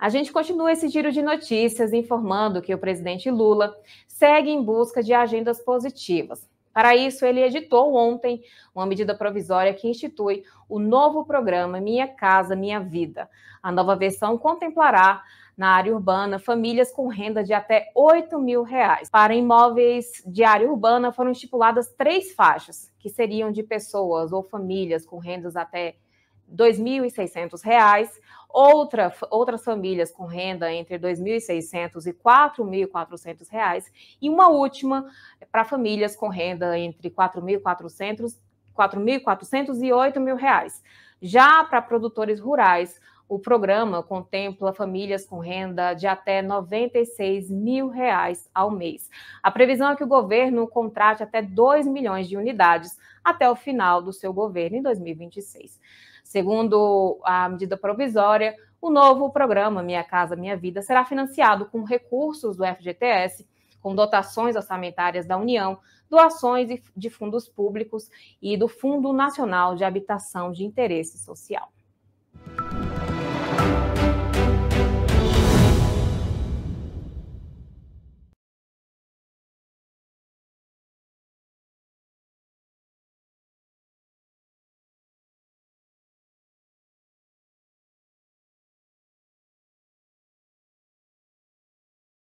A gente continua esse giro de notícias informando que o presidente Lula segue em busca de agendas positivas. Para isso, ele editou ontem uma medida provisória que institui o novo programa Minha Casa Minha Vida. A nova versão contemplará na área urbana famílias com renda de até 8 mil reais. Para imóveis de área urbana foram estipuladas três faixas, que seriam de pessoas ou famílias com rendas até R$ 2.600, outra, outras famílias com renda entre R$ 2.600 e R$ reais e uma última para famílias com renda entre R$ 4.400 e R$ reais. Já para produtores rurais, o programa contempla famílias com renda de até 96 mil reais ao mês. A previsão é que o governo contrate até 2 milhões de unidades até o final do seu governo em 2026. Segundo a medida provisória, o novo programa Minha Casa Minha Vida será financiado com recursos do FGTS, com dotações orçamentárias da União, doações de fundos públicos e do Fundo Nacional de Habitação de Interesse Social.